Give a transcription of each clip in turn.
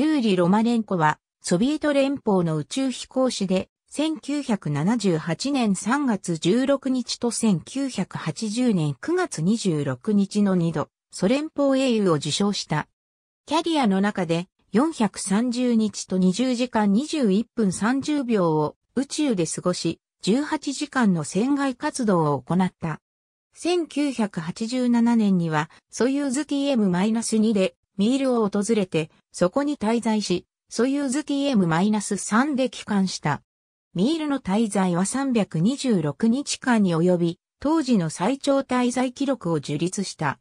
ユーリ・ロマネンコは、ソビエト連邦の宇宙飛行士で、1978年3月16日と1980年9月26日の2度、ソ連邦英雄を受賞した。キャリアの中で、430日と20時間21分30秒を宇宙で過ごし、18時間の船外活動を行った。1987年には、ソユーズ TM-2 でミールを訪れて、そこに滞在し、ソユーズ TM-3 で帰還した。ミールの滞在は326日間に及び、当時の最長滞在記録を樹立した。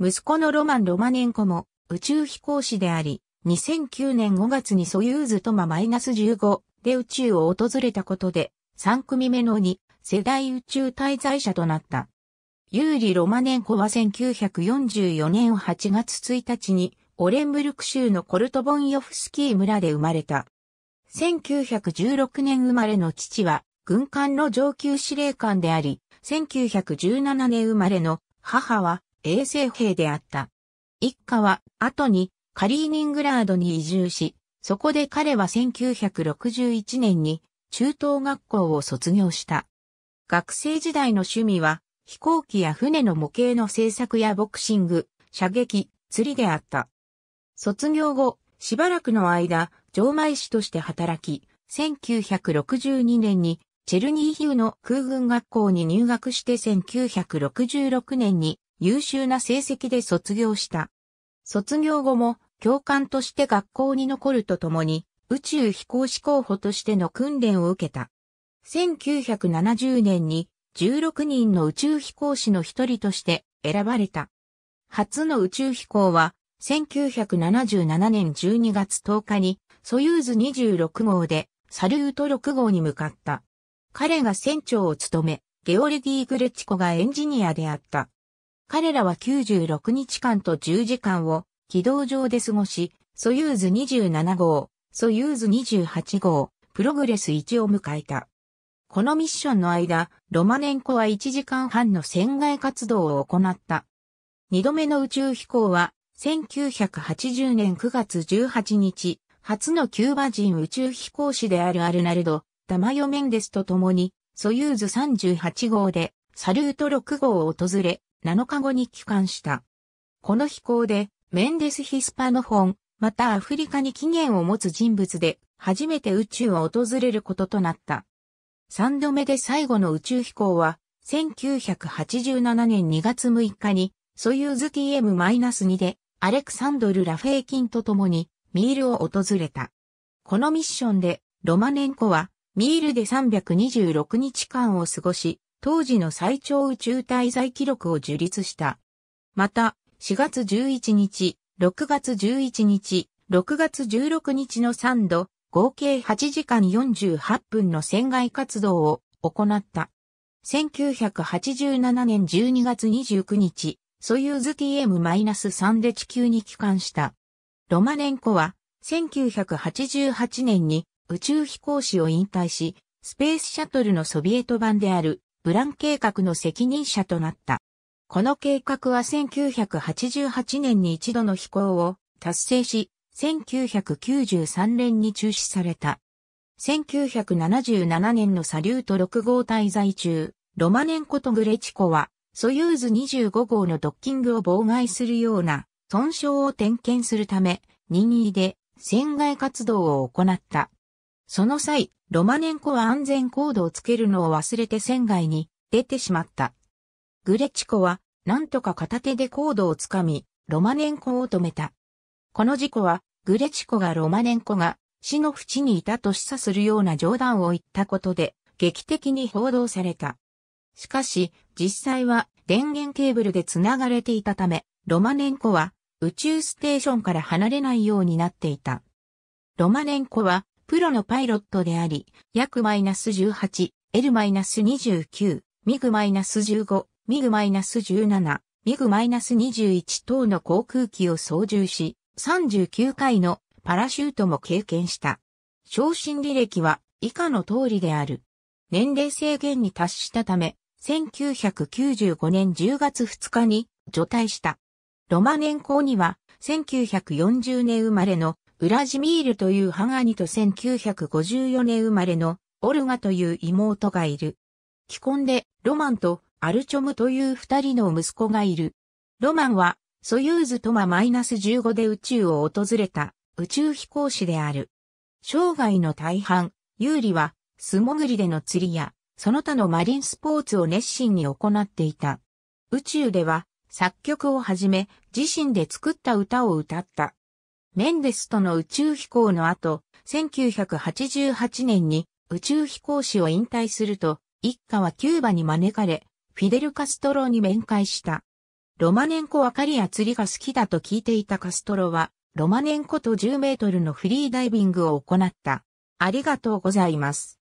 息子のロマン・ロマネンコも宇宙飛行士であり、2009年5月にソユーズトマ -15 で宇宙を訪れたことで、3組目の2世代宇宙滞在者となった。ユーリ・ロマネンコは1944年8月1日にオレンブルク州のコルトボンヨフスキー村で生まれた。1916年生まれの父は軍艦の上級司令官であり、1917年生まれの母は衛生兵であった。一家は後にカリーニングラードに移住し、そこで彼は1961年に中等学校を卒業した。学生時代の趣味は飛行機や船の模型の製作やボクシング、射撃、釣りであった。卒業後、しばらくの間、錠前師として働き、1962年にチェルニーヒウの空軍学校に入学して1966年に優秀な成績で卒業した。卒業後も教官として学校に残るとともに宇宙飛行士候補としての訓練を受けた。1970年に16人の宇宙飛行士の一人として選ばれた。初の宇宙飛行は、1977年12月10日に、ソユーズ26号で、サルート6号に向かった。彼が船長を務め、ゲオルギー・グレチコがエンジニアであった。彼らは96日間と10時間を軌道上で過ごし、ソユーズ27号、ソユーズ28号、プログレス1を迎えた。このミッションの間、ロマネンコは1時間半の船外活動を行った。2度目の宇宙飛行は、1980年9月18日、初のキューバ人宇宙飛行士であるアルナルド、ダマヨ・メンデスと共に、ソユーズ38号で、サルート6号を訪れ、7日後に帰還した。この飛行で、メンデス・ヒスパノフォン、またアフリカに起源を持つ人物で、初めて宇宙を訪れることとなった。三度目で最後の宇宙飛行は、1987年2月6日に、ソユーズ TM-2 で、アレクサンドル・ラフェーキンと共に、ミールを訪れた。このミッションで、ロマネンコは、ミールで326日間を過ごし、当時の最長宇宙滞在記録を樹立した。また、4月11日、6月11日、6月16日の3度、合計8時間48分の船外活動を行った。1987年12月29日、ソユーズ TM-3 で地球に帰還した。ロマネンコは、1988年に宇宙飛行士を引退し、スペースシャトルのソビエト版であるブラン計画の責任者となった。この計画は1988年に一度の飛行を達成し、1993年に中止された。1977年のサリュート6号滞在中、ロマネンコとグレチコは、ソユーズ25号のドッキングを妨害するような損傷を点検するため、任意で船外活動を行った。その際、ロマネンコは安全コードをつけるのを忘れて船外に出てしまった。グレチコは、なんとか片手でコードをつかみ、ロマネンコを止めた。この事故は、グレチコがロマネンコが死の淵にいたと示唆するような冗談を言ったことで劇的に報道された。しかし、実際は電源ケーブルで繋がれていたため、ロマネンコは宇宙ステーションから離れないようになっていた。ロマネンコはプロのパイロットであり、約マイナス18、L-29、ミグマイナス15、ミグマイナス17、ミグマイナス21等の航空機を操縦し、39回のパラシュートも経験した。昇進履歴は以下の通りである。年齢制限に達したため、1995年10月2日に除隊した。ロマ年校には、1940年生まれのウラジミールというハガニと1954年生まれのオルガという妹がいる。既婚でロマンとアルチョムという二人の息子がいる。ロマンはソユーズトマイナス -15 で宇宙を訪れた宇宙飛行士である。生涯の大半、有利は素潜りでの釣りやその他のマリンスポーツを熱心に行っていた。宇宙では作曲をはじめ自身で作った歌を歌った。メンデスとの宇宙飛行の後、1988年に宇宙飛行士を引退すると、一家はキューバに招かれ、フィデル・カストロに面会した。ロマネンコは狩りや釣りが好きだと聞いていたカストロは、ロマネンコと10メートルのフリーダイビングを行った。ありがとうございます。